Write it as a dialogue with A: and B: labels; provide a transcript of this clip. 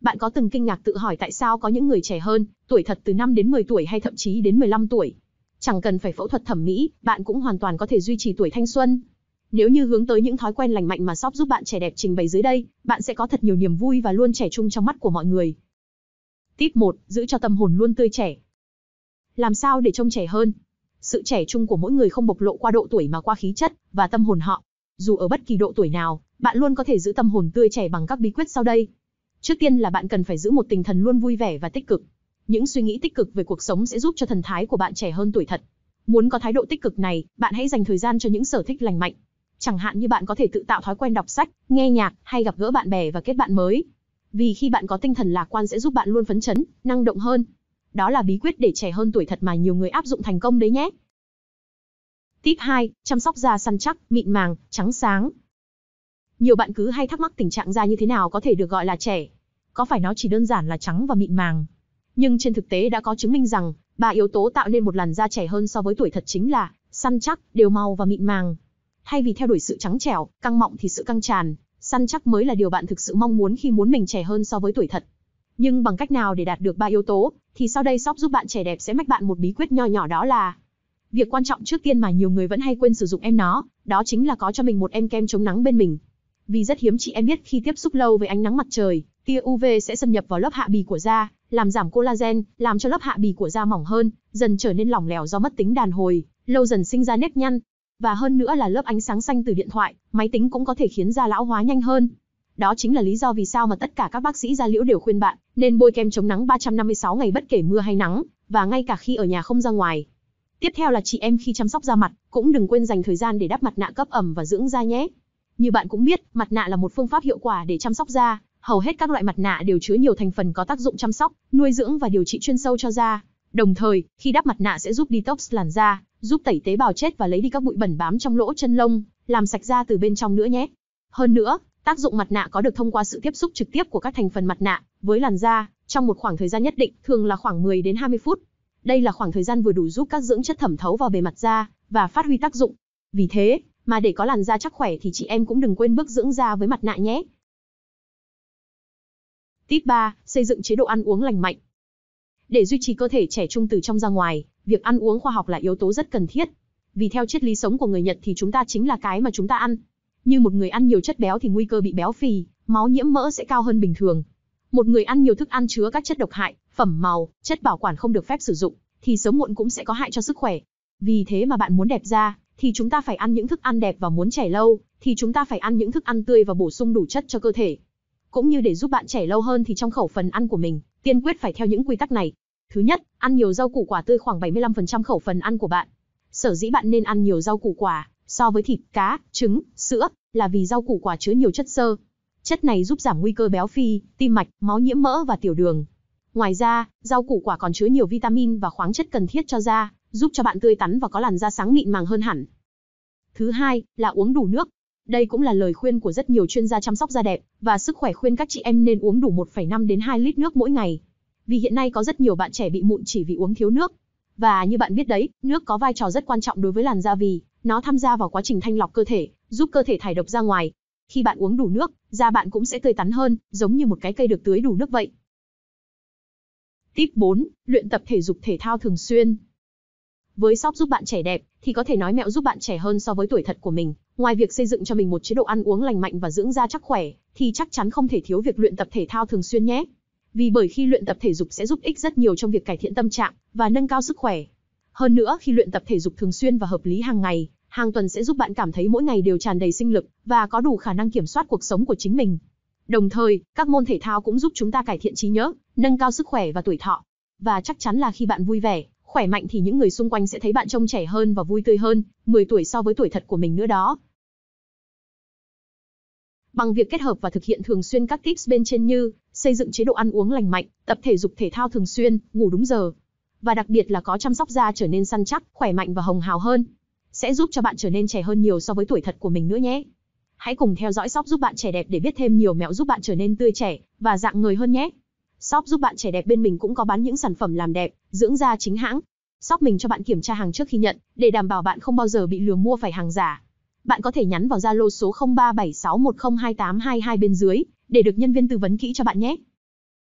A: Bạn có từng kinh ngạc tự hỏi tại sao có những người trẻ hơn, tuổi thật từ 5 đến 10 tuổi hay thậm chí đến 15 tuổi? Chẳng cần phải phẫu thuật thẩm mỹ, bạn cũng hoàn toàn có thể duy trì tuổi thanh xuân. Nếu như hướng tới những thói quen lành mạnh mà shop giúp bạn trẻ đẹp trình bày dưới đây, bạn sẽ có thật nhiều niềm vui và luôn trẻ trung trong mắt của mọi người. Tip 1, giữ cho tâm hồn luôn tươi trẻ. Làm sao để trông trẻ hơn? Sự trẻ trung của mỗi người không bộc lộ qua độ tuổi mà qua khí chất và tâm hồn họ. Dù ở bất kỳ độ tuổi nào, bạn luôn có thể giữ tâm hồn tươi trẻ bằng các bí quyết sau đây. Trước tiên là bạn cần phải giữ một tinh thần luôn vui vẻ và tích cực. Những suy nghĩ tích cực về cuộc sống sẽ giúp cho thần thái của bạn trẻ hơn tuổi thật. Muốn có thái độ tích cực này, bạn hãy dành thời gian cho những sở thích lành mạnh. Chẳng hạn như bạn có thể tự tạo thói quen đọc sách, nghe nhạc hay gặp gỡ bạn bè và kết bạn mới. Vì khi bạn có tinh thần lạc quan sẽ giúp bạn luôn phấn chấn, năng động hơn. Đó là bí quyết để trẻ hơn tuổi thật mà nhiều người áp dụng thành công đấy nhé. Tip 2, chăm sóc da săn chắc, mịn màng, trắng sáng. Nhiều bạn cứ hay thắc mắc tình trạng da như thế nào có thể được gọi là trẻ. Có phải nó chỉ đơn giản là trắng và mịn màng? Nhưng trên thực tế đã có chứng minh rằng, ba yếu tố tạo nên một làn da trẻ hơn so với tuổi thật chính là săn chắc, đều màu và mịn màng. Thay vì theo đuổi sự trắng trẻo, căng mọng thì sự căng tràn, săn chắc mới là điều bạn thực sự mong muốn khi muốn mình trẻ hơn so với tuổi thật. Nhưng bằng cách nào để đạt được ba yếu tố, thì sau đây shop giúp bạn trẻ đẹp sẽ mách bạn một bí quyết nho nhỏ đó là Việc quan trọng trước tiên mà nhiều người vẫn hay quên sử dụng em nó, đó chính là có cho mình một em kem chống nắng bên mình vì rất hiếm chị em biết khi tiếp xúc lâu với ánh nắng mặt trời, tia UV sẽ xâm nhập vào lớp hạ bì của da, làm giảm collagen, làm cho lớp hạ bì của da mỏng hơn, dần trở nên lỏng lẻo do mất tính đàn hồi, lâu dần sinh ra nếp nhăn. Và hơn nữa là lớp ánh sáng xanh từ điện thoại, máy tính cũng có thể khiến da lão hóa nhanh hơn. Đó chính là lý do vì sao mà tất cả các bác sĩ da liễu đều khuyên bạn nên bôi kem chống nắng 356 ngày bất kể mưa hay nắng, và ngay cả khi ở nhà không ra ngoài. Tiếp theo là chị em khi chăm sóc da mặt, cũng đừng quên dành thời gian để đắp mặt nạ cấp ẩm và dưỡng da nhé. Như bạn cũng biết, mặt nạ là một phương pháp hiệu quả để chăm sóc da, hầu hết các loại mặt nạ đều chứa nhiều thành phần có tác dụng chăm sóc, nuôi dưỡng và điều trị chuyên sâu cho da. Đồng thời, khi đắp mặt nạ sẽ giúp detox làn da, giúp tẩy tế bào chết và lấy đi các bụi bẩn bám trong lỗ chân lông, làm sạch da từ bên trong nữa nhé. Hơn nữa, tác dụng mặt nạ có được thông qua sự tiếp xúc trực tiếp của các thành phần mặt nạ với làn da trong một khoảng thời gian nhất định, thường là khoảng 10 đến 20 phút. Đây là khoảng thời gian vừa đủ giúp các dưỡng chất thẩm thấu vào bề mặt da và phát huy tác dụng. Vì thế, mà để có làn da chắc khỏe thì chị em cũng đừng quên bước dưỡng da với mặt nạ nhé. Tip 3, xây dựng chế độ ăn uống lành mạnh. Để duy trì cơ thể trẻ trung từ trong ra ngoài, việc ăn uống khoa học là yếu tố rất cần thiết. Vì theo triết lý sống của người Nhật thì chúng ta chính là cái mà chúng ta ăn. Như một người ăn nhiều chất béo thì nguy cơ bị béo phì, máu nhiễm mỡ sẽ cao hơn bình thường. Một người ăn nhiều thức ăn chứa các chất độc hại, phẩm màu, chất bảo quản không được phép sử dụng, thì sớm muộn cũng sẽ có hại cho sức khỏe. Vì thế mà bạn muốn đẹp da, thì chúng ta phải ăn những thức ăn đẹp và muốn trẻ lâu, thì chúng ta phải ăn những thức ăn tươi và bổ sung đủ chất cho cơ thể. Cũng như để giúp bạn trẻ lâu hơn thì trong khẩu phần ăn của mình, tiên quyết phải theo những quy tắc này. Thứ nhất, ăn nhiều rau củ quả tươi khoảng 75% khẩu phần ăn của bạn. Sở dĩ bạn nên ăn nhiều rau củ quả so với thịt, cá, trứng, sữa là vì rau củ quả chứa nhiều chất xơ. Chất này giúp giảm nguy cơ béo phì, tim mạch, máu nhiễm mỡ và tiểu đường. Ngoài ra, rau củ quả còn chứa nhiều vitamin và khoáng chất cần thiết cho da, giúp cho bạn tươi tắn và có làn da sáng mịn màng hơn hẳn. Thứ hai là uống đủ nước. Đây cũng là lời khuyên của rất nhiều chuyên gia chăm sóc da đẹp và sức khỏe khuyên các chị em nên uống đủ 1,5 đến 2 lít nước mỗi ngày. Vì hiện nay có rất nhiều bạn trẻ bị mụn chỉ vì uống thiếu nước. Và như bạn biết đấy, nước có vai trò rất quan trọng đối với làn da vì nó tham gia vào quá trình thanh lọc cơ thể, giúp cơ thể thải độc ra ngoài. Khi bạn uống đủ nước, da bạn cũng sẽ tươi tắn hơn, giống như một cái cây được tưới đủ nước vậy. Tip 4, luyện tập thể dục thể thao thường xuyên. Với shop giúp bạn trẻ đẹp, thì có thể nói mẹo giúp bạn trẻ hơn so với tuổi thật của mình. Ngoài việc xây dựng cho mình một chế độ ăn uống lành mạnh và dưỡng da chắc khỏe, thì chắc chắn không thể thiếu việc luyện tập thể thao thường xuyên nhé. Vì bởi khi luyện tập thể dục sẽ giúp ích rất nhiều trong việc cải thiện tâm trạng và nâng cao sức khỏe. Hơn nữa, khi luyện tập thể dục thường xuyên và hợp lý hàng ngày, hàng tuần sẽ giúp bạn cảm thấy mỗi ngày đều tràn đầy sinh lực và có đủ khả năng kiểm soát cuộc sống của chính mình. Đồng thời, các môn thể thao cũng giúp chúng ta cải thiện trí nhớ, nâng cao sức khỏe và tuổi thọ. Và chắc chắn là khi bạn vui vẻ, khỏe mạnh thì những người xung quanh sẽ thấy bạn trông trẻ hơn và vui tươi hơn, 10 tuổi so với tuổi thật của mình nữa đó. Bằng việc kết hợp và thực hiện thường xuyên các tips bên trên như xây dựng chế độ ăn uống lành mạnh, tập thể dục thể thao thường xuyên, ngủ đúng giờ, và đặc biệt là có chăm sóc da trở nên săn chắc, khỏe mạnh và hồng hào hơn, sẽ giúp cho bạn trở nên trẻ hơn nhiều so với tuổi thật của mình nữa nhé. Hãy cùng theo dõi shop giúp bạn trẻ đẹp để biết thêm nhiều mẹo giúp bạn trở nên tươi trẻ và dạng người hơn nhé. Shop giúp bạn trẻ đẹp bên mình cũng có bán những sản phẩm làm đẹp, dưỡng da chính hãng. Shop mình cho bạn kiểm tra hàng trước khi nhận, để đảm bảo bạn không bao giờ bị lừa mua phải hàng giả. Bạn có thể nhắn vào Zalo số 0376102822 bên dưới để được nhân viên tư vấn kỹ cho bạn nhé.